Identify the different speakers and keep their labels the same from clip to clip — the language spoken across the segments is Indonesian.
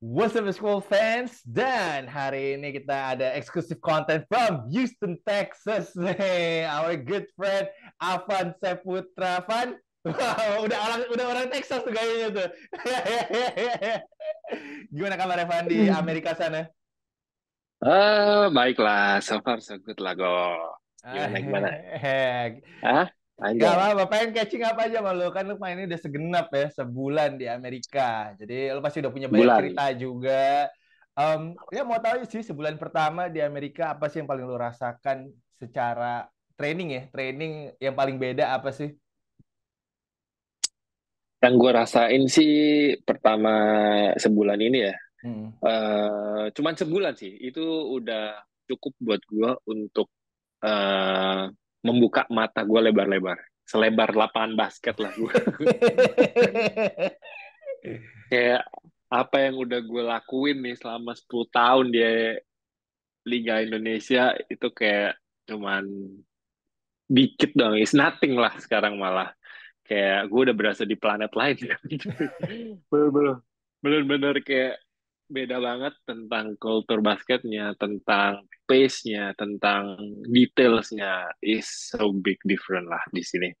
Speaker 1: What's up school fans dan hari ini kita ada eksklusif konten from Houston, Texas. Hey, our good friend Avan Seputra. Avan. wow, udah orang udah orang Texas tuh kayaknya tuh. Gimana kabar Evan di hmm. Amerika sana?
Speaker 2: Uh, baiklah, so far so good lah go. Gimana gimana? Uh, Anjay. Gak
Speaker 1: apa-apa, pengen catching apa aja malu kan lu main ini udah segenap ya sebulan di Amerika. Jadi lu pasti udah punya banyak Bulan. cerita juga. Um, ya mau tahu sih sebulan pertama di Amerika apa sih yang paling lu rasakan secara training ya? Training yang paling beda apa sih?
Speaker 2: Yang gue rasain sih pertama sebulan ini ya. Hmm. Uh, cuman sebulan sih, itu udah cukup buat gue untuk uh, membuka mata gue lebar-lebar selebar lapangan basket lah gue kayak apa yang udah gue lakuin nih selama 10 tahun di Liga Indonesia itu kayak cuman dikit dong is nothing lah sekarang malah kayak gue udah berasa di planet lain bener-bener kayak beda banget tentang kultur basketnya, tentang pace-nya, tentang detailsnya is so big different lah di sini.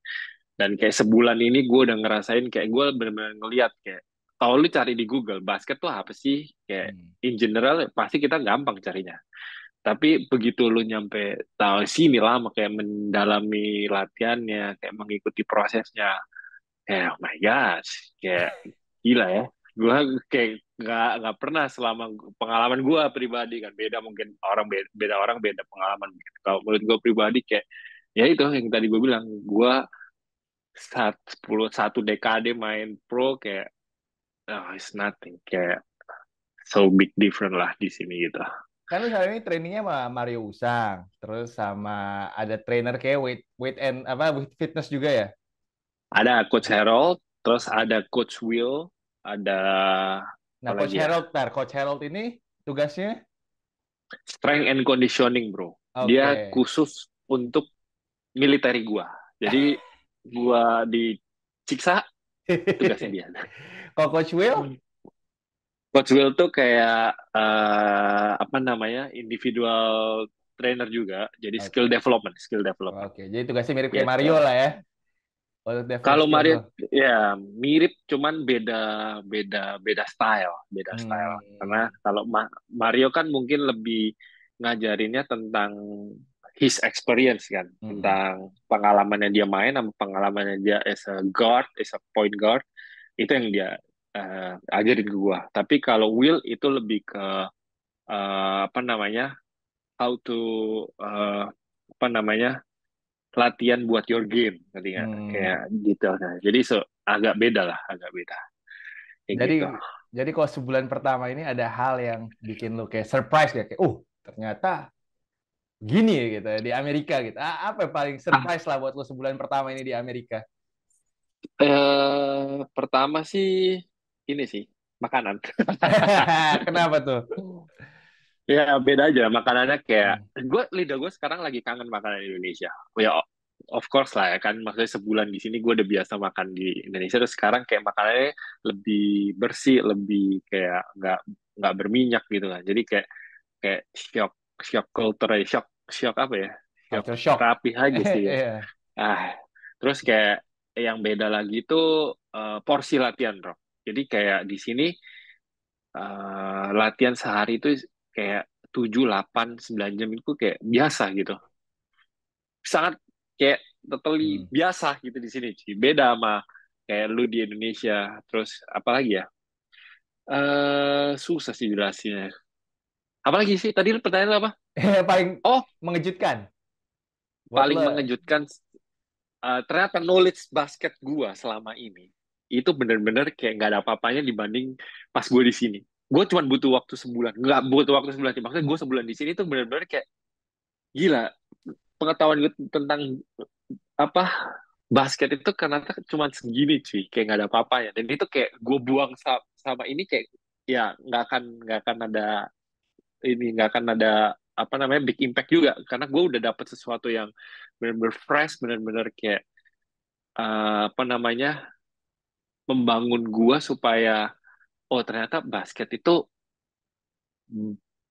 Speaker 2: Dan kayak sebulan ini gue udah ngerasain kayak gue bener-bener ngeliat kayak kalau lu cari di Google basket tuh apa sih kayak hmm. in general pasti kita gampang carinya. Tapi begitu lu nyampe tahu sini lama kayak mendalami latihannya, kayak mengikuti prosesnya, kayak oh my gosh, kayak gila ya gue kayak nggak nggak pernah selama pengalaman gue pribadi kan beda mungkin orang beda, beda orang beda pengalaman gitu. kalau menurut gue pribadi kayak ya itu yang tadi gue bilang gue saat sepuluh satu dekade main pro kayak oh, it's nothing kayak so big different lah di sini gitu
Speaker 1: kan lu sekarang ini trainingnya sama Mario Usang terus sama ada trainer kayak weight weight and apa fitness juga ya
Speaker 2: ada coach Harold terus ada coach Will ada Nah, Coach dia? Ya? Harold,
Speaker 1: ntar Coach Harold ini tugasnya
Speaker 2: strength and conditioning, bro. Okay. Dia khusus untuk militeri gua. Jadi gua disiksa tugasnya dia.
Speaker 1: kok Coach Will?
Speaker 2: Coach Will tuh kayak uh, apa namanya individual trainer juga. Jadi okay. skill development, skill development. Oke, okay. jadi tugasnya mirip kayak Mario lah ya.
Speaker 1: Kalau Mario
Speaker 2: ya mirip cuman beda beda beda style, beda hmm. style. Karena kalau Ma Mario kan mungkin lebih ngajarinnya tentang his experience kan, hmm. tentang yang dia main sama pengalamannya dia as a guard, as a point guard. Itu yang dia uh, ajarin ke gua. Tapi kalau Will itu lebih ke uh, apa namanya? how to uh, apa namanya? latihan buat your game nanti hmm. kayak detailnya gitu. nah, jadi so, agak beda lah agak beda kayak jadi gitu.
Speaker 1: jadi kalau sebulan pertama ini ada hal yang bikin lo kayak surprise ya, kayak uh ternyata gini ya gitu ya, di Amerika gitu apa yang paling surprise ah. lah buat lo sebulan pertama ini di Amerika
Speaker 2: eh pertama sih ini sih makanan kenapa tuh Ya beda aja makanannya kayak hmm. gue lidah gue sekarang lagi kangen makanan Indonesia. Ya of course lah ya kan maksudnya sebulan di sini gue udah biasa makan di Indonesia terus sekarang kayak makanannya lebih bersih, lebih kayak nggak nggak berminyak gitu kan. Jadi kayak kayak shock shock culture shock shock apa ya? Shock, shock. rapi aja sih. Ya. Iya. Ah, terus kayak yang beda lagi itu uh, porsi latihan, bro Jadi kayak di sini uh, latihan sehari itu kayak 7, 8, 9 jam itu kayak biasa gitu. Sangat kayak totally hmm. biasa gitu di sini. Cuy. Beda sama kayak lu di Indonesia. Terus apalagi ya? Uh, susah sih jelasinnya. Apalagi sih? Tadi pertanyaan apa? paling oh
Speaker 1: mengejutkan.
Speaker 2: paling mengejutkan uh, ternyata knowledge basket gua selama ini itu bener-bener kayak nggak ada apa-apanya dibanding pas gue di sini gue cuma butuh waktu sebulan nggak butuh waktu sebulan sih maksudnya gue sebulan di sini tuh benar-benar kayak gila pengetahuan gue tentang apa basket itu karena cuma segini cuy kayak nggak ada apa-apa ya dan itu kayak gue buang sama, sama ini kayak ya nggak akan nggak akan ada ini nggak akan ada apa namanya big impact juga karena gue udah dapet sesuatu yang benar-benar fresh benar-benar kayak uh, apa namanya membangun gue supaya oh ternyata basket itu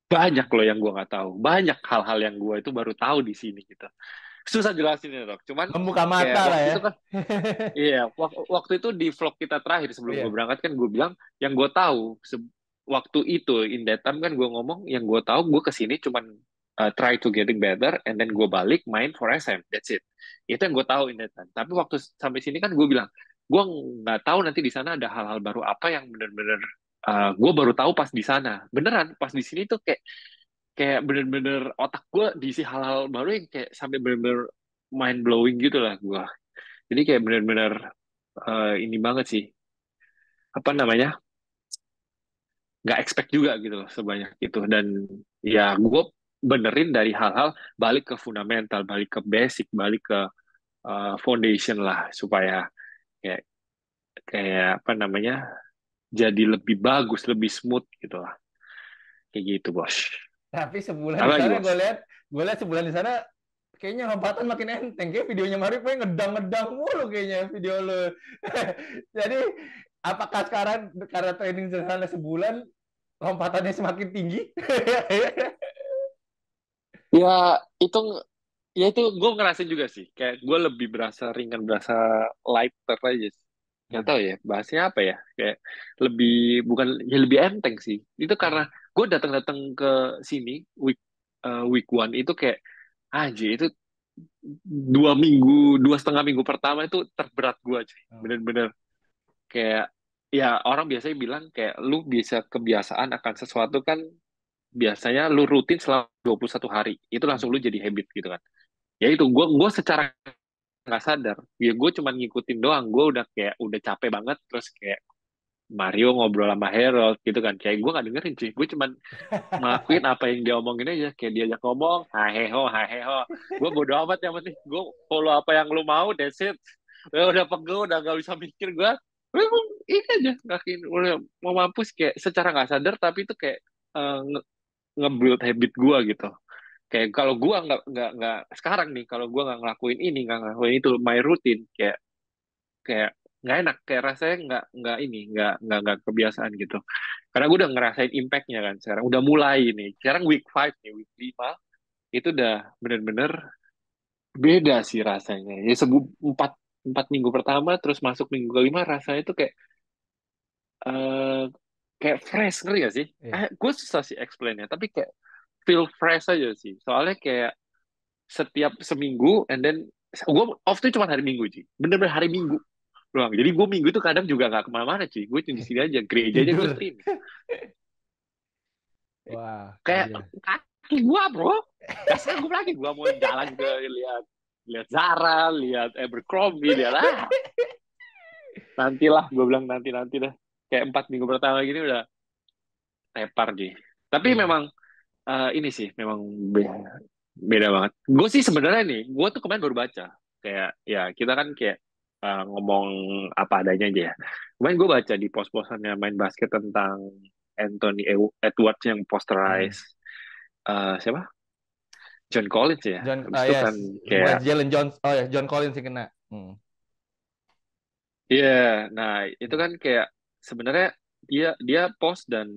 Speaker 2: banyak loh yang gue nggak tahu banyak hal-hal yang gue itu baru tahu di sini gitu susah jelasin ya dok cuman membuka mata ya, lah ya kan, iya waktu itu di vlog kita terakhir sebelum yeah. gue berangkat kan gue bilang yang gue tahu waktu itu in that time kan gue ngomong yang gue tahu gue kesini cuman uh, try to getting better and then gue balik main for SM that's it itu yang gue tahu in that time tapi waktu sampai sini kan gue bilang gue nggak tahu nanti di sana ada hal-hal baru apa yang bener-bener uh, eh, gue baru tahu pas di sana beneran pas di sini tuh kayak kayak bener-bener otak gue diisi hal-hal baru yang kayak sampai bener-bener mind blowing gitu lah gue jadi kayak bener-bener uh, ini banget sih apa namanya nggak expect juga gitu loh sebanyak itu dan ya gue benerin dari hal-hal balik ke fundamental balik ke basic balik ke uh, foundation lah supaya kayak kayak apa namanya jadi lebih bagus lebih smooth gitu lah kayak gitu bos
Speaker 1: tapi sebulan di sana gue lihat gue lihat sebulan di sana kayaknya lompatan makin enteng kayak videonya Mario kayak ngedang ngedang mulu kayaknya video lo jadi apakah sekarang karena training di sana sebulan
Speaker 2: lompatannya semakin tinggi ya itu ya itu gue ngerasain juga sih kayak gue lebih berasa ringan berasa lighter aja sih gak hmm. tau ya bahasnya apa ya kayak lebih bukan ya lebih enteng sih itu karena gue datang datang ke sini week uh, week one itu kayak aja itu dua minggu dua setengah minggu pertama itu terberat gue aja hmm. bener-bener kayak ya orang biasanya bilang kayak lu bisa kebiasaan akan sesuatu kan biasanya lu rutin selama 21 hari itu langsung hmm. lu jadi habit gitu kan ya itu gue gue secara nggak sadar ya gue cuman ngikutin doang gue udah kayak udah capek banget terus kayak Mario ngobrol sama Harold gitu kan kayak gue gak dengerin sih gue cuman ngelakuin apa yang dia omongin aja kayak diajak ngomong haheho haheho gue bodo amat ya penting gue follow apa yang lu mau that's it gue udah pegel udah gak bisa mikir gue ini aja ngakuin udah mau mampus kayak secara nggak sadar tapi itu kayak uh, nge-build habit gue gitu kayak kalau gua nggak nggak nggak sekarang nih kalau gua nggak ngelakuin ini nggak ngelakuin itu my routine kayak kayak nggak enak kayak rasanya nggak nggak ini nggak nggak nggak kebiasaan gitu karena gua udah ngerasain impactnya kan sekarang udah mulai ini sekarang week five nih week lima itu udah bener-bener beda sih rasanya ya sebut empat empat minggu pertama terus masuk minggu kelima rasanya itu kayak uh, kayak fresh ngeri gak sih? Yeah. Eh, gue susah sih explainnya, tapi kayak feel fresh aja sih soalnya kayak setiap seminggu and then gue off tuh cuma hari minggu sih bener-bener hari minggu doang jadi gue minggu tuh kadang juga gak kemana-mana sih gue di sini aja gereja aja gue stream
Speaker 1: Wah, kayak iya. kaki gue bro kasar
Speaker 2: gue lagi gue mau jalan ke lihat lihat Zara lihat Abercrombie lihat lah nantilah gue bilang nanti nanti dah kayak empat minggu pertama gini udah tepar sih tapi hmm. memang uh, ini sih memang beda, beda banget. Gue sih sebenarnya nih, gue tuh kemarin baru baca kayak ya kita kan kayak uh, ngomong apa adanya aja ya. Kemarin gue baca di pos-posannya main basket tentang Anthony Edwards yang posterize hmm. uh, siapa? John Collins ya. John, uh, itu yes. kan kayak
Speaker 1: Jalen John, Oh ya, John Collins sih kena.
Speaker 2: Hmm. Iya, yeah, nah itu kan kayak sebenarnya dia dia post dan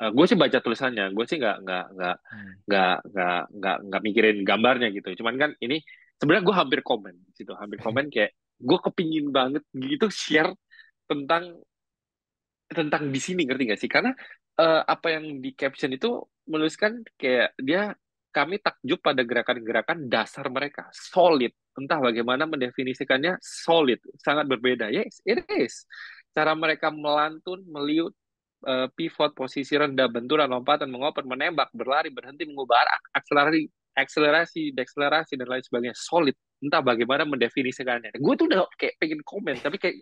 Speaker 2: uh, eh, gue sih baca tulisannya gue sih nggak nggak nggak hmm. nggak nggak nggak nggak mikirin gambarnya gitu cuman kan ini sebenarnya gue hampir komen gitu hampir hmm. komen kayak gue kepingin banget gitu share tentang tentang di sini ngerti gak sih karena uh, apa yang di caption itu menuliskan kayak dia kami takjub pada gerakan-gerakan dasar mereka solid entah bagaimana mendefinisikannya solid sangat berbeda yes it is cara mereka melantun meliut Eh, pivot, posisi rendah, benturan, lompatan, mengoper, menembak, berlari, berhenti, mengubah arah, akselerasi, akselerasi, dekselerasi, dan lain sebagainya. Solid. Entah bagaimana mendefinisikannya. Gue tuh udah kayak pengen komen, tapi kayak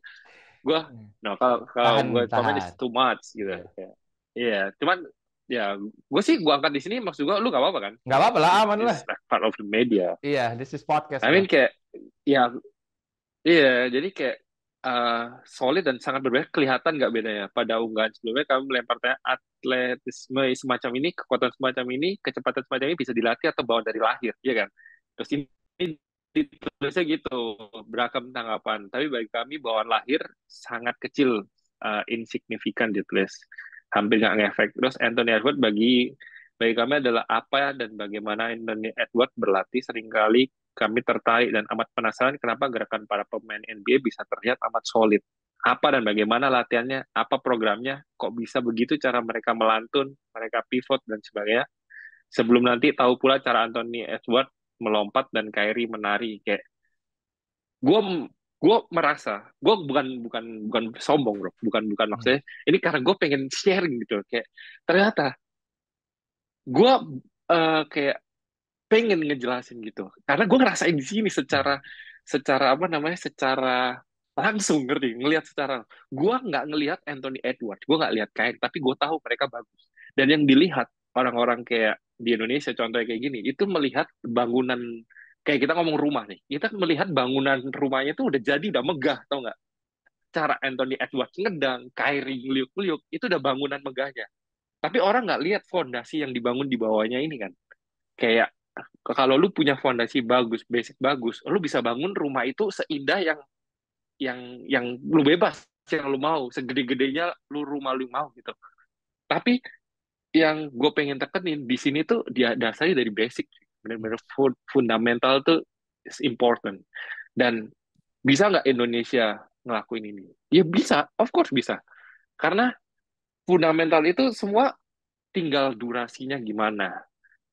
Speaker 2: gue, hmm. no, kalau, kalau gue komen itu too much gitu. Iya, yeah. yeah. cuman ya gue sih gue angkat di sini maksud gue lu gak apa-apa kan gak apa-apa lah aman lah like part of the media iya yeah, this is podcast I mean kayak ya yeah, iya yeah, jadi kayak uh, solid dan sangat berbeda. Kelihatan nggak bedanya. Pada unggahan sebelumnya kamu melempar atletisme semacam ini, kekuatan semacam ini, kecepatan semacam ini bisa dilatih atau bawa dari lahir, ya kan? Terus ini ditulisnya gitu, beragam tanggapan. Tapi bagi kami bawaan lahir sangat kecil, uh, insignifikan ditulis. Hampir nggak ngefek. Terus Anthony Edward bagi bagi kami adalah apa dan bagaimana Anthony Edward berlatih seringkali kami tertarik dan amat penasaran kenapa gerakan para pemain NBA bisa terlihat amat solid. Apa dan bagaimana latihannya, apa programnya, kok bisa begitu cara mereka melantun, mereka pivot, dan sebagainya. Sebelum nanti tahu pula cara Anthony Edward melompat dan Kyrie menari. Kayak, gue gue merasa gue bukan bukan bukan sombong bro bukan bukan hmm. maksudnya ini karena gue pengen sharing gitu kayak ternyata gue uh, kayak pengen ngejelasin gitu karena gue ngerasain di sini secara secara apa namanya secara langsung ngerti ngelihat secara gue nggak ngelihat Anthony Edwards gue nggak lihat kain tapi gue tahu mereka bagus dan yang dilihat orang-orang kayak di Indonesia contohnya kayak gini itu melihat bangunan kayak kita ngomong rumah nih kita melihat bangunan rumahnya tuh udah jadi udah megah tau nggak cara Anthony Edwards ngedang Kyrie liuk-liuk itu udah bangunan megahnya tapi orang nggak lihat fondasi yang dibangun di bawahnya ini kan kayak kalau lu punya fondasi bagus, basic bagus, lu bisa bangun rumah itu seindah yang yang yang lu bebas yang lu mau, segede-gedenya lu rumah lu mau gitu. Tapi yang gue pengen tekenin di sini tuh dia dasarnya dari basic, benar-benar fundamental tuh is important. Dan bisa nggak Indonesia ngelakuin ini? Ya bisa, of course bisa. Karena fundamental itu semua tinggal durasinya gimana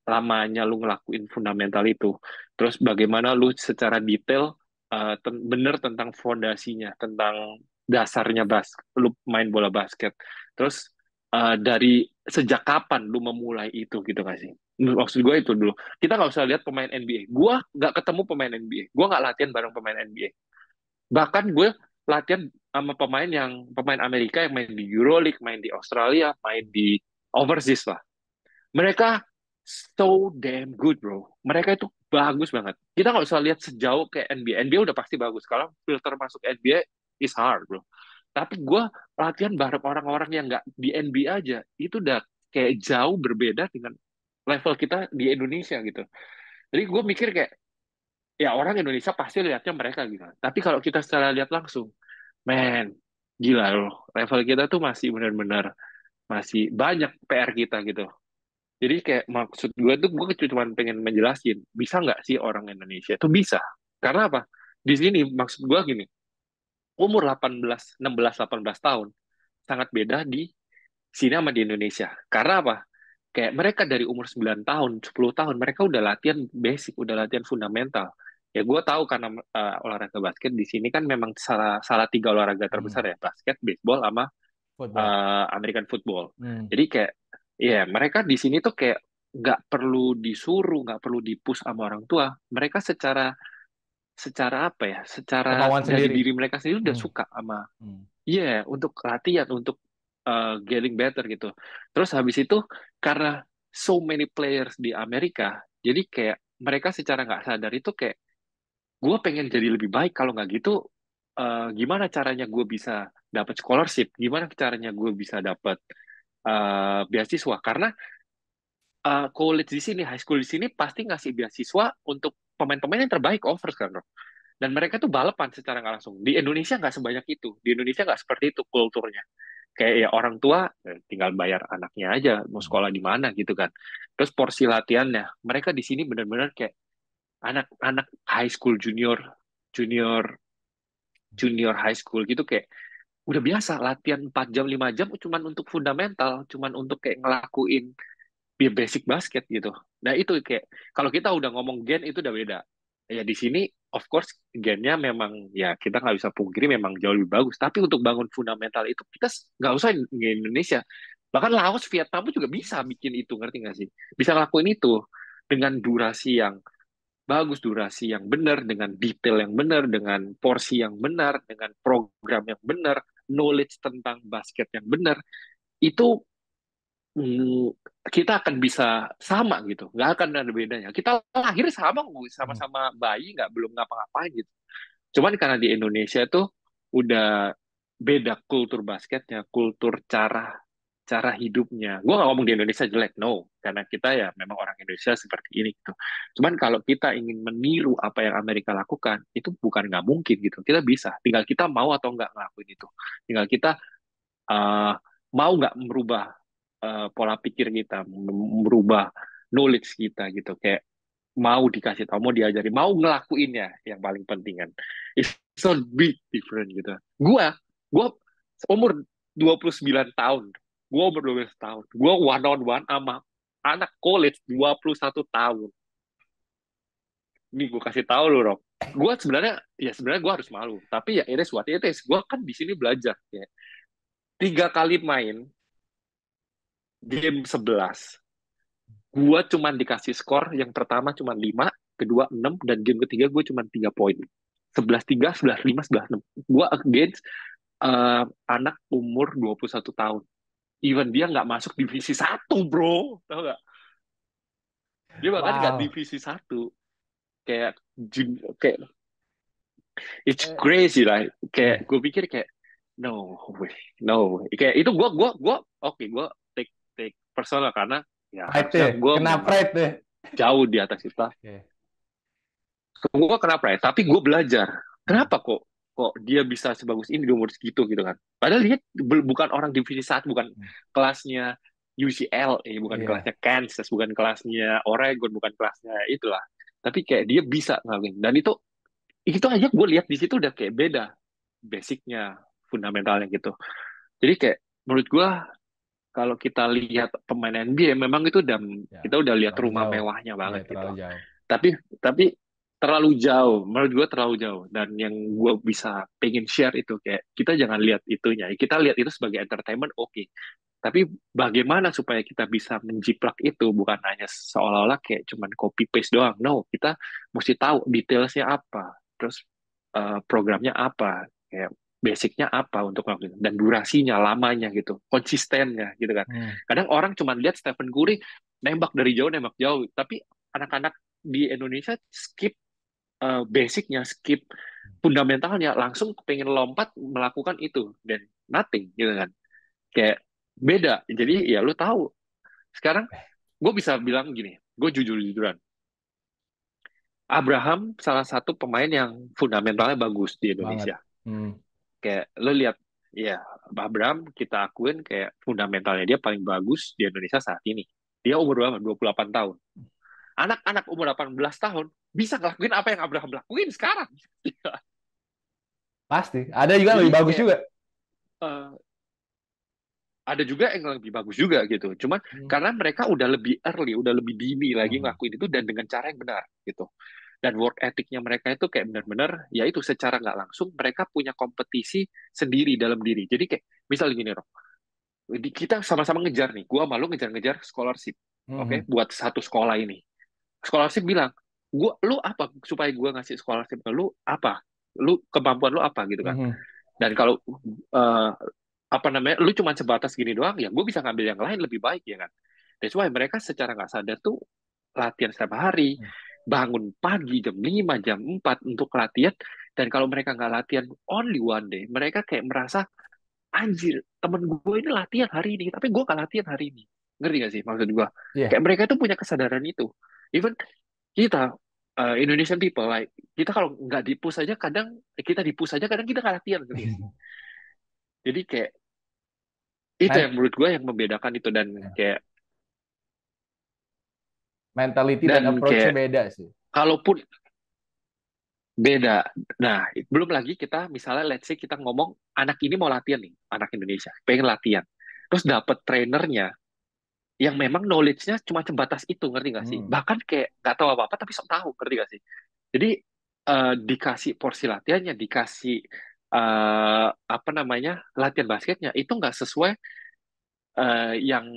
Speaker 2: lamanya lu ngelakuin fundamental itu. Terus bagaimana lu secara detail uh, ten bener tentang fondasinya, tentang dasarnya bas lu main bola basket. Terus uh, dari sejak kapan lu memulai itu gitu gak sih? Maksud gue itu dulu. Kita nggak usah lihat pemain NBA. Gue nggak ketemu pemain NBA. Gue nggak latihan bareng pemain NBA. Bahkan gue latihan sama pemain yang pemain Amerika yang main di EuroLeague, main di Australia, main di overseas lah. Mereka so damn good bro. Mereka itu bagus banget. Kita nggak usah lihat sejauh kayak NBA. NBA udah pasti bagus. Kalau filter masuk NBA is hard bro. Tapi gue latihan bareng orang-orang yang nggak di NBA aja. Itu udah kayak jauh berbeda dengan level kita di Indonesia gitu. Jadi gue mikir kayak ya orang Indonesia pasti lihatnya mereka gitu. Tapi kalau kita secara lihat langsung, man, gila loh. Level kita tuh masih benar-benar masih banyak PR kita gitu. Jadi kayak maksud gue tuh gue cuma pengen menjelaskan bisa nggak sih orang Indonesia tuh bisa. Karena apa? Di sini maksud gue gini. Umur 18, 16, 18 tahun sangat beda di sini sama di Indonesia. Karena apa? Kayak mereka dari umur 9 tahun, 10 tahun mereka udah latihan basic, udah latihan fundamental. Ya gue tahu karena uh, olahraga basket di sini kan memang salah salah tiga olahraga hmm. terbesar hmm. ya, basket, baseball sama football. Uh, American football. Hmm. Jadi kayak Iya, mereka di sini tuh kayak nggak perlu disuruh, nggak perlu dipus sama orang tua. Mereka secara secara apa ya? Secara Kemauan dari sendiri. diri mereka sendiri udah hmm. suka sama. Hmm. Iya, yeah, untuk latihan, untuk uh, getting better gitu. Terus habis itu karena so many players di Amerika, jadi kayak mereka secara nggak sadar itu kayak gue pengen jadi lebih baik kalau nggak gitu uh, gimana caranya gue bisa dapat scholarship, gimana caranya gue bisa dapat uh, beasiswa karena uh, college di sini, high school di sini pasti ngasih beasiswa untuk pemain-pemain yang terbaik offers kan bro Dan mereka tuh balapan secara nggak langsung. Di Indonesia nggak sebanyak itu. Di Indonesia nggak seperti itu kulturnya. Kayak ya orang tua eh, tinggal bayar anaknya aja mau hmm. sekolah di mana gitu kan. Terus porsi latihannya, mereka di sini benar-benar kayak anak-anak high school junior, junior, junior high school gitu kayak udah biasa latihan 4 jam 5 jam cuman untuk fundamental, cuman untuk kayak ngelakuin ya basic basket gitu. Nah, itu kayak kalau kita udah ngomong gen itu udah beda. Ya di sini of course gennya memang ya kita nggak bisa pungkiri memang jauh lebih bagus, tapi untuk bangun fundamental itu kita nggak usah di Indonesia. Bahkan Laos, Vietnam juga bisa bikin itu, ngerti nggak sih? Bisa ngelakuin itu dengan durasi yang bagus durasi yang benar dengan detail yang benar dengan porsi yang benar dengan program yang benar knowledge tentang basket yang benar itu hmm, kita akan bisa sama gitu nggak akan ada bedanya kita lahir sama sama-sama bayi nggak belum ngapa-ngapain gitu cuman karena di Indonesia tuh udah beda kultur basketnya kultur cara cara hidupnya. Gue gak ngomong di Indonesia jelek, no. Karena kita ya memang orang Indonesia seperti ini gitu. Cuman kalau kita ingin meniru apa yang Amerika lakukan, itu bukan nggak mungkin gitu. Kita bisa. Tinggal kita mau atau nggak ngelakuin itu. Tinggal kita uh, mau nggak merubah uh, pola pikir kita, merubah knowledge kita gitu. Kayak mau dikasih tahu, mau diajari, mau ngelakuinnya yang paling penting kan. It's so big different gitu. Gue, gue umur 29 tahun gue umur 12 tahun gue one on one sama anak college 21 tahun ini gue kasih tahu lu Rob gue sebenarnya ya sebenarnya gue harus malu tapi ya ini what it is gue kan di sini belajar ya tiga kali main game 11 gue cuman dikasih skor yang pertama cuman 5 kedua 6 dan game ketiga gue cuman 3 poin 11-3, 11-5, 11-6 gue against uh, anak umur 21 tahun even dia nggak masuk divisi satu bro tau nggak dia bahkan nggak wow. divisi satu kayak kayak it's eh. crazy lah kayak hmm. gue pikir kayak no way no way. kayak itu gue gue gue oke okay, gue take take personal karena ya, ya gue kena pride deh jauh di atas kita okay. gue kena pride tapi gue belajar kenapa kok kok dia bisa sebagus ini di umur segitu gitu kan. Padahal lihat bukan orang divisi saat bukan hmm. kelasnya UCL, eh, bukan yeah. kelasnya Kansas, bukan kelasnya Oregon, bukan kelasnya itulah. Tapi kayak dia bisa ngelakuin. Dan itu itu aja gue lihat di situ udah kayak beda basicnya, fundamentalnya gitu. Jadi kayak menurut gue kalau kita lihat pemain NBA memang itu udah ya, kita udah lihat rumah jauh. mewahnya iya, banget ya, gitu. Jauh. Tapi tapi terlalu jauh menurut gue terlalu jauh dan yang gue bisa pengen share itu kayak kita jangan lihat itunya kita lihat itu sebagai entertainment oke okay. tapi bagaimana supaya kita bisa menjiplak itu bukan hanya seolah-olah kayak cuman copy paste doang no kita mesti tahu detailsnya apa terus uh, programnya apa kayak basicnya apa untuk melakukan dan durasinya lamanya gitu konsistennya gitu kan hmm. kadang orang cuma lihat Stephen Curry nembak dari jauh nembak jauh tapi anak-anak di Indonesia skip uh, basicnya, skip fundamentalnya, langsung pengen lompat melakukan itu dan nothing gitu kan. Kayak beda. Jadi ya lu tahu. Sekarang gue bisa bilang gini, gue jujur-jujuran. Abraham salah satu pemain yang fundamentalnya bagus di Indonesia. Hmm. Kayak lu lihat ya Abraham kita akuin kayak fundamentalnya dia paling bagus di Indonesia saat ini. Dia umur berapa? 28 tahun anak-anak umur 18 tahun bisa ngelakuin apa yang Abraham lakuin sekarang. Pasti. Ada juga yang lebih bagus juga. Uh, ada juga yang lebih bagus juga gitu. Cuman hmm. karena mereka udah lebih early, udah lebih dini lagi hmm. ngelakuin itu dan dengan cara yang benar gitu. Dan work ethicnya mereka itu kayak benar-benar, ya itu secara nggak langsung mereka punya kompetisi sendiri dalam diri. Jadi kayak misalnya gini rok kita sama-sama ngejar nih, gua malu ngejar-ngejar scholarship, hmm. oke, okay? buat satu sekolah ini scholarship bilang gua lu apa supaya gua ngasih scholarship ke lu apa lu kemampuan lu apa gitu kan mm -hmm. dan kalau uh, apa namanya lu cuma sebatas gini doang ya gua bisa ngambil yang lain lebih baik ya kan that's why mereka secara nggak sadar tuh latihan setiap hari mm. bangun pagi jam 5, jam 4 untuk latihan dan kalau mereka nggak latihan only one day mereka kayak merasa anjir temen gue ini latihan hari ini tapi gue nggak latihan hari ini ngerti gak sih maksud gue yeah. kayak mereka tuh punya kesadaran itu even kita uh, Indonesian people like kita kalau nggak dipus aja kadang eh, kita dipus aja kadang kita nggak latihan gitu. jadi kayak itu Men yang menurut gue yang membedakan itu dan ya. kayak
Speaker 1: mentality dan, dan approach kayak,
Speaker 2: beda sih kalaupun beda nah belum lagi kita misalnya let's say kita ngomong anak ini mau latihan nih anak Indonesia pengen latihan terus dapat trainernya yang memang knowledge-nya cuma sebatas itu ngerti gak sih hmm. bahkan kayak gak tahu apa apa tapi sok tahu ngerti gak sih jadi uh, dikasih porsi latihannya dikasih uh, apa namanya latihan basketnya itu nggak sesuai uh, yang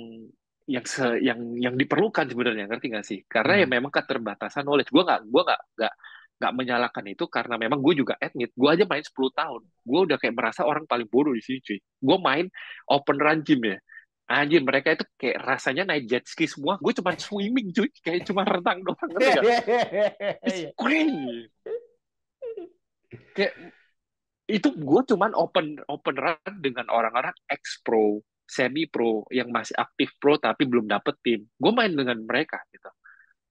Speaker 2: yang se, yang yang diperlukan sebenarnya ngerti gak sih karena ya hmm. ya memang keterbatasan knowledge gue nggak gue nggak nggak nggak menyalahkan itu karena memang gue juga admit gue aja main 10 tahun gue udah kayak merasa orang paling bodoh di sini cuy gue main open run gym ya anjir mereka itu kayak rasanya naik jet ski semua gue cuma swimming cuy kayak cuma renang doang ngerti gak it's kayak itu gue cuma open open run dengan orang-orang ex pro semi pro yang masih aktif pro tapi belum dapet tim gue main dengan mereka gitu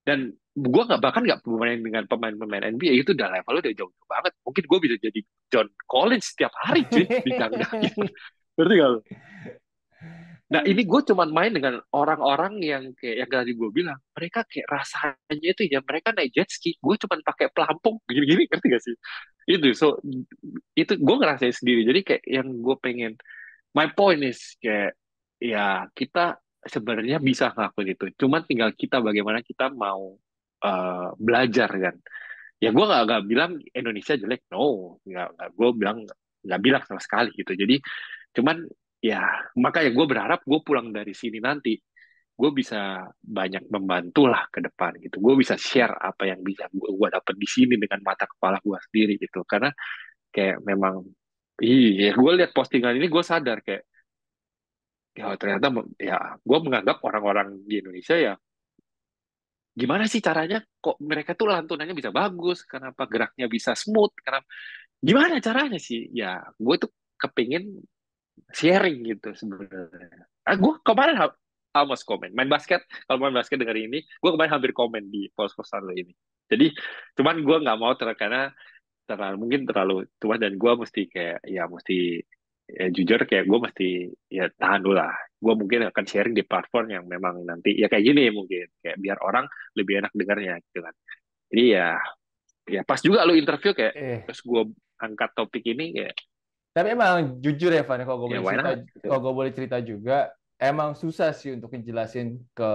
Speaker 2: dan gue nggak bahkan nggak bermain dengan pemain-pemain NBA itu udah levelnya udah jauh-jauh banget mungkin gue bisa jadi John Collins setiap hari cuy di gang gitu. berarti gak Nah hmm. ini gue cuman main dengan orang-orang yang kayak yang tadi gue bilang mereka kayak rasanya itu ya mereka naik jet ski gue cuman pakai pelampung gini-gini ngerti gak sih itu so itu gue ngerasain sendiri jadi kayak yang gue pengen my point is kayak ya kita sebenarnya bisa ngelakuin itu cuman tinggal kita bagaimana kita mau uh, belajar kan ya gue gak, gak bilang Indonesia jelek no gak, gak gue bilang gak bilang sama sekali gitu jadi cuman ya makanya gue berharap gue pulang dari sini nanti gue bisa banyak membantu lah ke depan gitu gue bisa share apa yang bisa gue, gue dapet di sini dengan mata kepala gue sendiri gitu karena kayak memang iya gue lihat postingan ini gue sadar kayak ya ternyata ya gue menganggap orang-orang di Indonesia ya gimana sih caranya kok mereka tuh lantunannya bisa bagus kenapa geraknya bisa smooth kenapa gimana caranya sih ya gue tuh kepingin sharing gitu sebenarnya. Ah, gue kemarin ha almost komen main basket kalau main basket dengar ini gue kemarin hampir komen di post postan lo ini jadi cuman gue nggak mau ter karena terlalu mungkin terlalu tua dan gue mesti kayak ya mesti ya, jujur kayak gue mesti ya tahan dulu lah gue mungkin akan sharing di platform yang memang nanti ya kayak gini mungkin kayak biar orang lebih enak dengarnya gitu kan jadi ya ya pas juga lo interview kayak eh. terus gue angkat topik ini kayak
Speaker 1: tapi emang jujur ya Van, kalau gue ya, boleh cerita, gitu. boleh cerita juga, emang susah sih untuk ngejelasin ke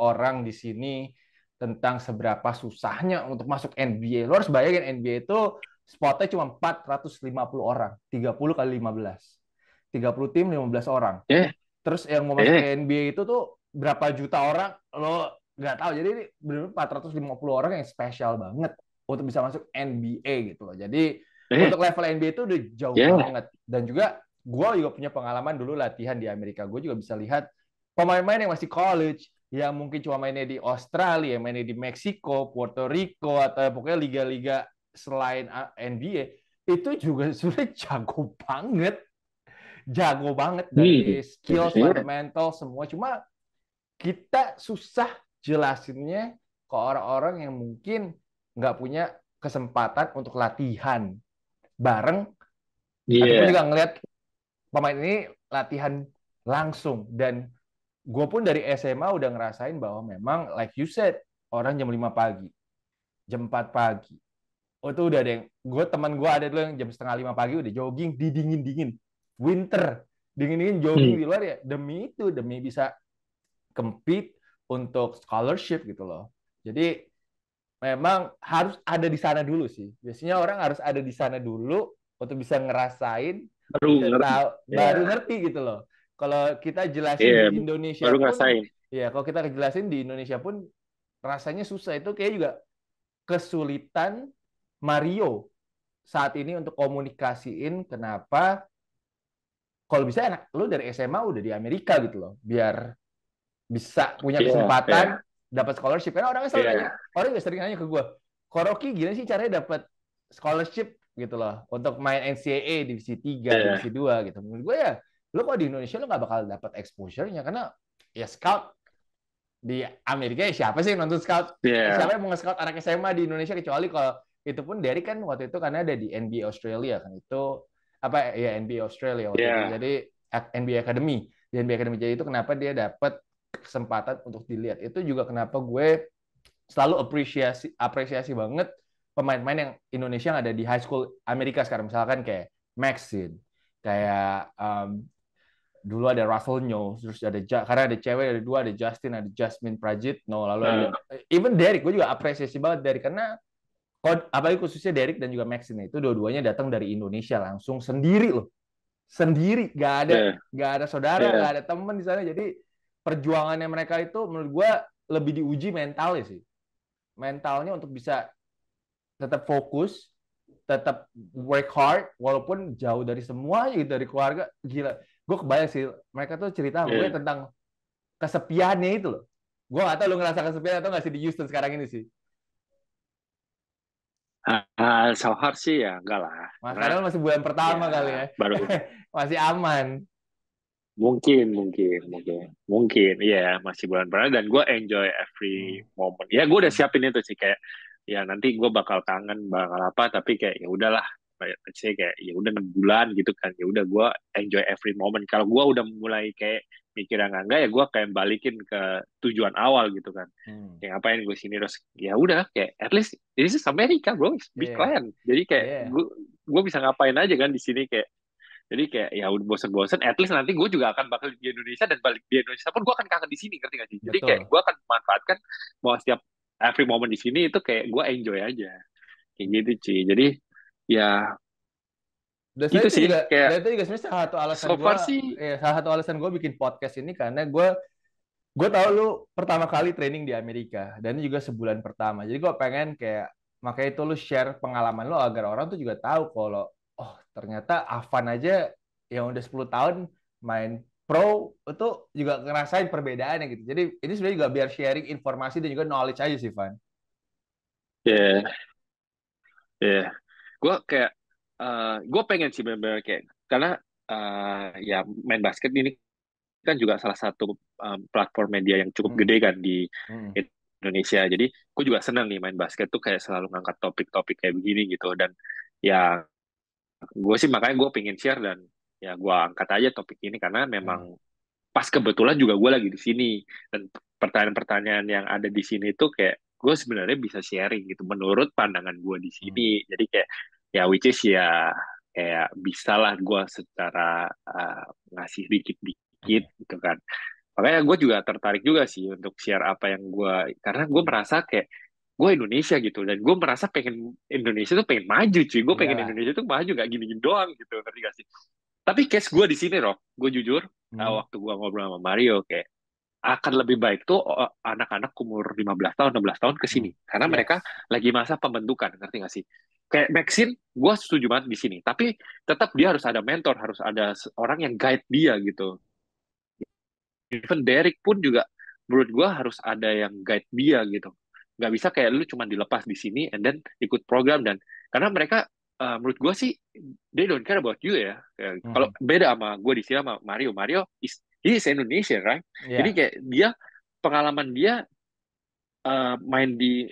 Speaker 1: orang di sini tentang seberapa susahnya untuk masuk NBA. Lo harus bayangin NBA itu spotnya cuma 450 orang, 30 kali 15. 30 tim 15 orang. Yeah. Terus yang mau ya. masuk yeah. NBA itu tuh berapa juta orang lo nggak tahu. Jadi ini benar 450 orang yang spesial banget untuk bisa masuk NBA gitu loh. Jadi yeah. untuk level NBA itu udah jauh yeah. banget dan juga gue juga punya pengalaman dulu latihan di Amerika gue juga bisa lihat pemain-pemain yang masih college yang mungkin cuma mainnya di Australia, mainnya di Meksiko, Puerto Rico atau pokoknya liga-liga selain ah, NBA
Speaker 2: itu juga sudah jago
Speaker 1: banget, jago banget dari hmm. skill yeah. fundamental semua. Cuma kita susah jelasinnya ke orang-orang yang mungkin nggak punya kesempatan untuk latihan bareng. Yeah. Aku juga ngeliat pemain ini latihan langsung dan gue pun dari SMA udah ngerasain bahwa memang like you said orang jam 5 pagi, jam 4 pagi. Oh itu udah ada yang gue teman gue ada dulu yang jam setengah lima pagi udah jogging di dingin dingin winter dingin dingin jogging hmm. di luar ya demi itu demi bisa compete untuk scholarship gitu loh. Jadi memang harus ada di sana dulu sih. Biasanya orang harus ada di sana dulu untuk bisa ngerasain
Speaker 2: baru ngerti, tahu, yeah. baru
Speaker 1: ngerti gitu loh. Kalau kita jelasin yeah, di Indonesia baru pun, ngerasain. Iya, kalau kita jelasin di Indonesia pun rasanya susah itu kayak juga kesulitan Mario saat ini untuk komunikasiin kenapa kalau bisa enak lu dari SMA udah di Amerika gitu loh biar bisa punya iya, kesempatan yeah dapat scholarship karena orangnya selalu yeah. nanya orang juga sering nanya ke gue Koroki gimana sih caranya dapat scholarship gitu loh untuk main NCAA divisi 3, yeah. divisi 2 gitu menurut gue ya lo kalau di Indonesia lo nggak bakal dapat exposure-nya karena ya scout di Amerika ya siapa sih yang nonton scout yeah. siapa yang mau scout anak SMA di Indonesia kecuali kalau itu pun dari kan waktu itu karena ada di NBA Australia kan itu apa ya NBA Australia waktu yeah. itu. Iya. jadi NBA Academy di NBA Academy jadi itu kenapa dia dapat kesempatan untuk dilihat. Itu juga kenapa gue selalu apresiasi apresiasi banget pemain-pemain yang Indonesia yang ada di high school Amerika sekarang misalkan kayak Maxine, kayak um, dulu ada Russell Nyo, terus ada karena ada cewek ada dua ada Justin, ada Jasmine no lalu ada nah. even Derek gue juga apresiasi banget dari karena apalagi khususnya Derek dan juga Maxine itu dua-duanya datang dari Indonesia langsung sendiri loh sendiri gak ada yeah. gak ada saudara yeah. gak ada teman di sana jadi perjuangannya mereka itu menurut gue lebih diuji mentalnya sih mentalnya untuk bisa tetap fokus tetap work hard walaupun jauh dari semua gitu dari keluarga gila gue kebayang sih mereka tuh cerita yeah. gue iya. tentang kesepiannya itu loh gue gak tau lo ngerasa kesepian atau gak sih di Houston sekarang ini sih
Speaker 2: Uh, so hard sih ya enggak lah. Mas,
Speaker 1: karena masih bulan pertama ya, kali ya. Baru masih aman. Mungkin, mungkin, mungkin,
Speaker 2: mungkin, iya yeah, masih bulan berapa dan gue enjoy every hmm. moment. Ya gue udah hmm. siapin itu sih kayak, ya nanti gue bakal kangen bakal apa, tapi kayak ya udahlah, sih kayak ya udah enam bulan gitu kan, ya udah gue enjoy every moment. Kalau gue udah mulai kayak mikir yang enggak ya gue kayak balikin ke tujuan awal gitu kan, hmm. yang ngapain gue sini terus ya udah kayak at least this is America bro, it's big yeah. Iya. land. Jadi kayak yeah. gue bisa ngapain aja kan di sini kayak jadi kayak ya udah bosen-bosen at least nanti gue juga akan bakal di Indonesia dan balik di Indonesia pun gue akan kangen di sini ngerti gak sih jadi Betul. kayak gue akan memanfaatkan mau setiap every moment di sini itu kayak gue enjoy aja kayak gitu sih jadi ya dan gitu itu sih juga, kayak dan
Speaker 1: itu juga sebenarnya salah satu alasan so gue iya, salah satu alasan gue bikin podcast ini karena gue gue tau lu pertama kali training di Amerika dan juga sebulan pertama jadi gue pengen kayak makanya itu lu share pengalaman lo agar orang tuh juga tahu kalau ternyata Avan aja yang udah 10 tahun main pro itu juga ngerasain perbedaannya gitu. Jadi ini sebenarnya juga biar sharing informasi dan juga knowledge aja sih, Van.
Speaker 2: Ya. Yeah. Ya. Yeah. Gue kayak uh, eh, gue pengen sih bener-bener kayak karena uh, ya main basket ini kan juga salah satu um, platform media yang cukup hmm. gede kan di hmm. Indonesia. Jadi gue juga senang nih main basket tuh kayak selalu ngangkat topik-topik kayak begini gitu dan yang gue sih makanya gue pengen share dan ya gue angkat aja topik ini karena memang hmm. pas kebetulan juga gue lagi di sini dan pertanyaan-pertanyaan yang ada di sini itu kayak gue sebenarnya bisa sharing gitu menurut pandangan gue di sini hmm. jadi kayak ya which is ya kayak bisalah gue secara uh, ngasih dikit-dikit hmm. gitu kan makanya gue juga tertarik juga sih untuk share apa yang gue karena gue merasa kayak gue Indonesia gitu dan gue merasa pengen Indonesia tuh pengen maju cuy gue pengen yeah. Indonesia tuh maju gak gini-gini doang gitu ngerti gak sih tapi case gue di sini roh gue jujur eh, hmm. nah, waktu gue ngobrol sama Mario kayak akan lebih baik tuh eh, anak-anak umur 15 tahun 16 tahun ke sini hmm. karena yes. mereka lagi masa pembentukan ngerti gak sih kayak Maxin gue setuju banget di sini tapi tetap dia harus ada mentor harus ada orang yang guide dia gitu even Derek pun juga menurut gue harus ada yang guide dia gitu nggak bisa kayak lu cuma dilepas di sini and then ikut program dan karena mereka uh, menurut gue sih they don't care about you ya, ya hmm. kalau beda sama gue di sini sama Mario Mario is he is Indonesian right yeah. jadi kayak dia pengalaman dia uh, main di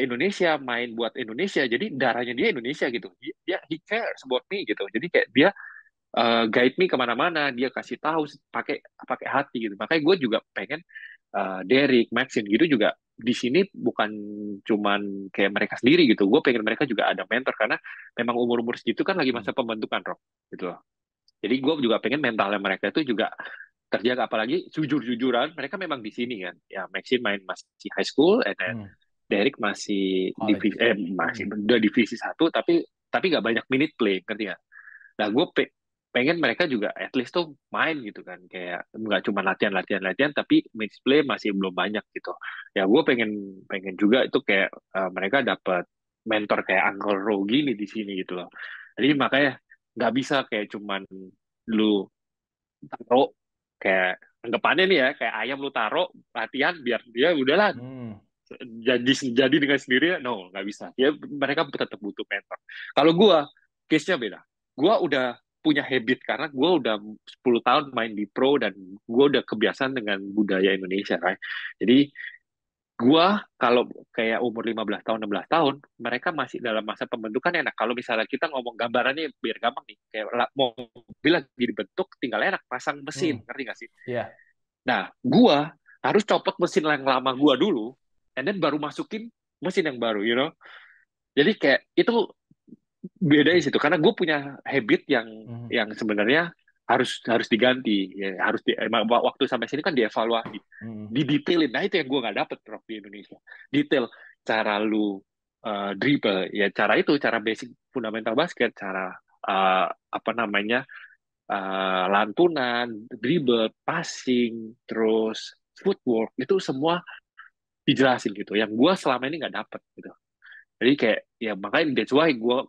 Speaker 2: Indonesia main buat Indonesia jadi darahnya dia Indonesia gitu dia he cares about me gitu jadi kayak dia uh, guide me kemana-mana dia kasih tahu pakai pakai hati gitu makanya gue juga pengen uh, eh, Derek, Maxin gitu juga di sini bukan cuman kayak mereka sendiri gitu. Gue pengen mereka juga ada mentor karena memang umur-umur segitu kan lagi masa hmm. pembentukan rock gitu loh. Jadi gue juga pengen mentalnya mereka itu juga terjaga apalagi jujur-jujuran mereka memang di sini kan. Ya Maxin main masih high school and then hmm. Derek masih oh, divisi, eh, masih hmm. udah divisi satu tapi tapi nggak banyak minute play ngerti ya? Nah gue pengen mereka juga at least tuh main gitu kan kayak nggak cuma latihan latihan latihan tapi match play masih belum banyak gitu ya gue pengen pengen juga itu kayak uh, mereka dapat mentor kayak Uncle Rogi nih di sini gitu loh jadi makanya nggak bisa kayak cuman lu taruh kayak anggapannya nih ya kayak ayam lu taruh latihan biar dia udahlah hmm. jadi jadi dengan sendiri no nggak bisa ya mereka tetap butuh mentor kalau gue case nya beda gue udah punya habit karena gue udah 10 tahun main di pro dan gue udah kebiasaan dengan budaya Indonesia kan. Jadi gue kalau kayak umur 15 tahun 16 tahun mereka masih dalam masa pembentukan enak. Kalau misalnya kita ngomong gambarannya biar gampang nih kayak mobil lagi dibentuk tinggal enak pasang mesin hmm. ngerti gak sih? Yeah. Nah gue harus copot mesin yang lama gue dulu and then baru masukin mesin yang baru you know. Jadi kayak itu beda di situ karena gue punya habit yang hmm. yang sebenarnya harus harus diganti ya, harus di, waktu sampai sini kan dievaluasi hmm. didetailin nah itu yang gue nggak dapet rock di Indonesia detail cara lu uh, dribble ya cara itu cara basic fundamental basket cara uh, apa namanya uh, lantunan dribble passing terus footwork itu semua dijelasin gitu yang gue selama ini nggak dapet gitu jadi kayak ya makanya that's why gue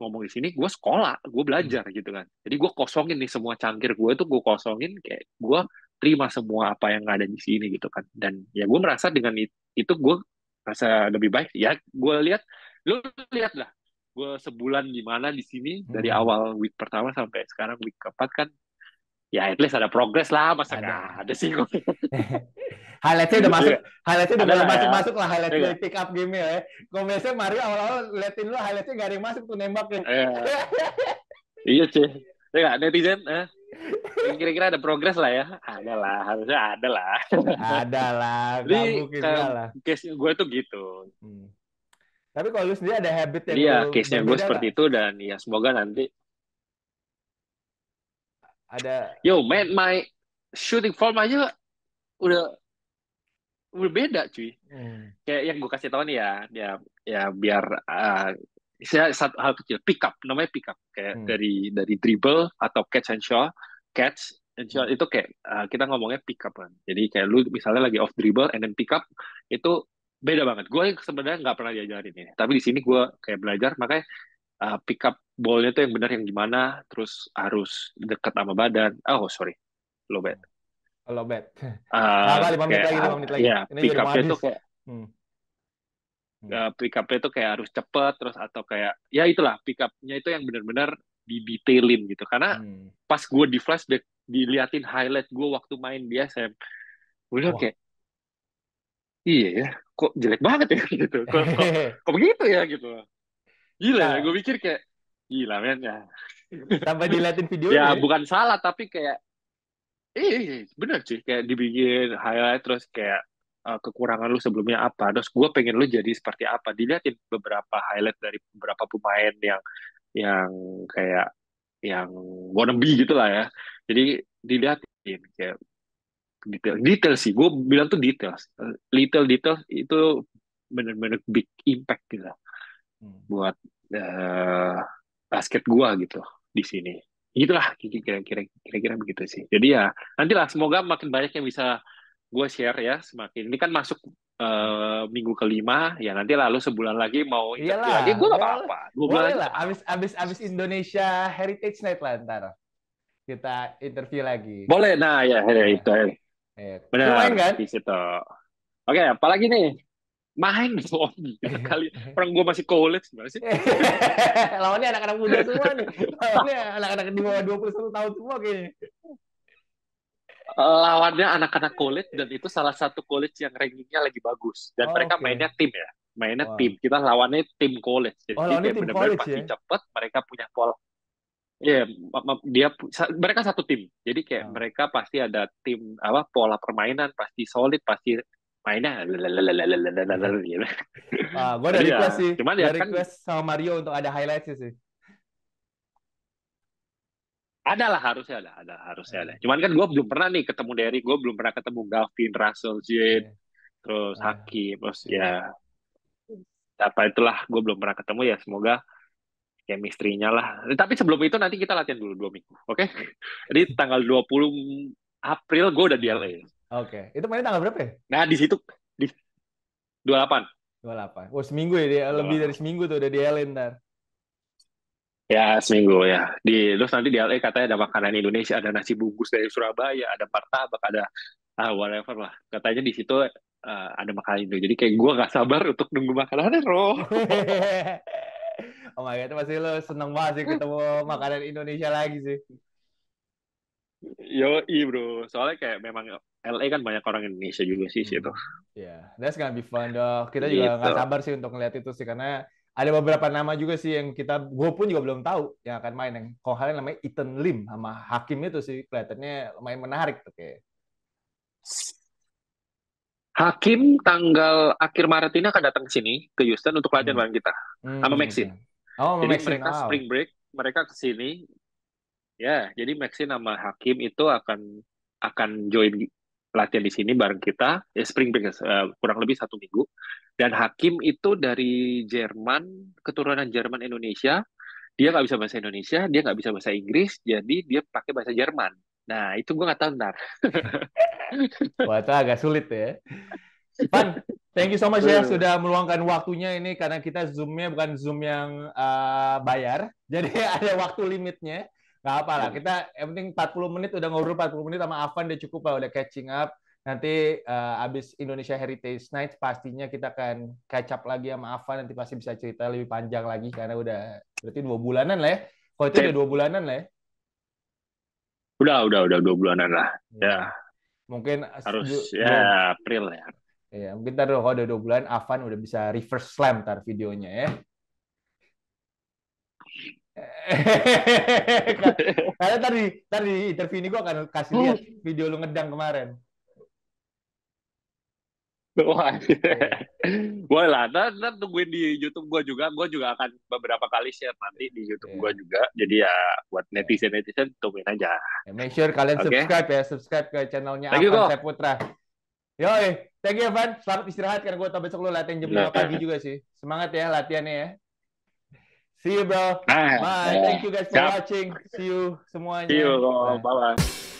Speaker 2: ngomong di sini gue sekolah gue hmm. belajar gitu kan jadi gue kosongin nih semua cangkir gue tuh gue kosongin kayak gue terima semua apa yang ada di sini gitu kan dan ya gue merasa dengan itu gue rasa lebih baik ya gue lihat lu lihat lah gue sebulan di mana di sini hmm. dari awal week pertama sampai sekarang week keempat kan ya at least ada progres lah masa ada. gak ada sih highlightnya udah masuk iya. highlightnya udah mulai ya. masuk masuk lah highlightnya yeah. pick
Speaker 1: up game ya gue biasanya Mario awal-awal liatin lu highlightnya gak ada yang masuk tuh nembaknya yeah.
Speaker 2: iya sih ya netizen eh. kira-kira ada progres lah ya ada lah harusnya ada lah ada
Speaker 1: lah jadi
Speaker 2: case gue tuh gitu hmm. tapi kalau lu
Speaker 1: sendiri ada habit yang iya case nya gue seperti
Speaker 2: itu dan ya semoga nanti ada yo man my shooting form aja udah udah beda cuy hmm. kayak yang gue kasih tau nih ya ya ya biar uh, saya satu hal kecil pick up namanya pick up kayak hmm. dari dari dribble atau catch and shot catch and shot hmm. itu kayak uh, kita ngomongnya pick up kan jadi kayak lu misalnya lagi off dribble and then pick up itu beda banget gue yang sebenarnya nggak pernah diajarin ini tapi di sini gue kayak belajar makanya uh, pick up ballnya tuh yang benar yang gimana, terus harus dekat sama badan. Oh sorry, lobet. Lobet. low nah, Ya, pick up-nya kayak, hmm. Uh, pick up-nya kayak harus cepet, terus atau kayak, ya itulah pick up itu yang benar-benar detailin gitu. Karena hmm. pas gue di flashback, diliatin highlight gue waktu main dia, saya gue wow. kayak, iya ya, kok jelek banget ya gitu. Kok, kok, kok begitu ya gitu. Gila ya, nah. ya, gue pikir kayak gila men ya. Tambah diliatin video ya, ya. bukan salah tapi kayak eh bener sih kayak dibikin highlight terus kayak uh, kekurangan lu sebelumnya apa terus gue pengen lu jadi seperti apa diliatin beberapa highlight dari beberapa pemain yang yang kayak yang wannabe gitu lah ya jadi diliatin kayak detail detail sih gue bilang tuh detail, little detail itu bener-bener big impact gitu lah hmm. buat uh, basket gua gitu di sini gitulah kira-kira kira-kira begitu sih jadi ya nantilah semoga makin banyak yang bisa gue share ya semakin ini kan masuk uh, minggu kelima ya nanti lalu sebulan lagi mau interview Iyalah, lagi gue gak apa-apa gue boleh lah
Speaker 1: abis abis abis Indonesia Heritage Night lah ntar kita interview lagi boleh nah ya, ya
Speaker 2: itu ya. benar kan? di situ oke apalagi nih main dong iya. kali orang gue masih college gimana sih
Speaker 1: lawannya anak-anak muda semua nih lawannya anak-anak di bawah satu tahun semua kayaknya
Speaker 2: lawannya anak-anak college dan itu salah satu college yang rankingnya lagi bagus dan oh, mereka okay. mainnya tim ya mainnya wow. tim kita lawannya tim college jadi oh, dia benar-benar pasti ya? cepet mereka punya pola ya, yeah, dia mereka satu tim. Jadi kayak oh. mereka pasti ada tim apa pola permainan pasti solid, pasti mainnya gitu.
Speaker 1: Ah, gue udah ya, request sih. Cuman ya kan request sama Mario untuk ada highlight sih.
Speaker 2: Ada lah harusnya ada, ada harusnya iya. ada. Cuman kan gue belum pernah nih ketemu Derry, gue belum pernah ketemu Gavin, Russell, Jade, terus ah. Hakim, terus ya apa itulah gue belum pernah ketemu ya semoga chemistry-nya lah. Tapi sebelum itu nanti kita latihan dulu dua minggu, oke? Okay? Jadi tanggal 20 April gue udah di LA.
Speaker 1: Oke, okay. itu mainnya tanggal berapa ya?
Speaker 2: Nah, di situ di 28.
Speaker 1: 28. Oh, seminggu ya dia lebih dari seminggu tuh udah di LA ntar.
Speaker 2: Ya, seminggu ya. Di terus nanti di LA katanya ada makanan Indonesia, ada nasi bungkus dari Surabaya, ada martabak, ada ah whatever lah. Katanya di situ uh, ada makanan itu. Jadi kayak gua nggak sabar untuk nunggu makanannya, Bro.
Speaker 1: oh my god, itu pasti lo seneng banget sih ketemu makanan Indonesia lagi sih.
Speaker 2: Yo, bro. Soalnya kayak memang LA kan banyak orang Indonesia juga sih situ. Hmm.
Speaker 1: Ya, yeah, that's gonna be fun. dong. Kita juga gitu. nggak gitu. sabar sih untuk ngeliat itu sih karena ada beberapa nama juga sih yang kita gue pun juga belum tahu yang akan main yang kalau kalian namanya Ethan Lim sama Hakim itu sih kelihatannya lumayan menarik Oke. kayak.
Speaker 2: Hakim tanggal akhir Maret ini akan datang ke sini ke Houston untuk latihan hmm. bareng kita hmm. sama Maxin. Iya, iya. Oh, Jadi Maxine. mereka oh. spring break mereka ke sini Ya, jadi Maxi nama Hakim itu akan akan join latihan di sini bareng kita ya spring break uh, kurang lebih satu minggu dan Hakim itu dari Jerman keturunan Jerman Indonesia dia nggak bisa bahasa Indonesia dia nggak bisa bahasa Inggris jadi dia pakai bahasa Jerman nah itu gue nggak tahu ntar
Speaker 1: wah itu agak sulit ya Pan, thank you so much ya sudah meluangkan waktunya ini karena kita zoomnya bukan zoom yang uh, bayar, jadi ada waktu limitnya gak apa lah. Iya. Kita yang penting 40 menit udah ngobrol 40 menit sama Avan udah cukup lah udah catching up. Nanti uh, abis Indonesia Heritage Night pastinya kita akan catch up lagi sama Avan nanti pasti bisa cerita lebih panjang lagi karena udah berarti dua bulanan lah ya. Kalau itu udah iya. dua bulanan lah ya.
Speaker 2: Udah, udah, udah dua bulanan lah. Ya. ya.
Speaker 1: Mungkin harus ya April ya. Iya, mungkin ntar kalau udah dua bulan Avan udah bisa reverse slam tar videonya ya. Karena tadi tadi interview ini gue akan kasih lihat oh. video lu ngedang kemarin.
Speaker 2: Wah, lah. nanti tungguin di YouTube gue juga. Gue juga akan beberapa kali share nanti di YouTube yeah. gue iya. juga. Jadi ya buat iya. netizen netizen tungguin aja.
Speaker 1: Yeah, make sure kalian okay. subscribe ya, subscribe ke channelnya Afan Saputra. Yo, thank you Evan. Selamat istirahat karena gue tahu besok lo latihan jam lima pagi juga sih. Semangat ya latihannya ya. See you, bro. Nah, Bye. Yeah. Thank you guys for watching. See you semuanya. See you.
Speaker 2: bro. Bye-bye.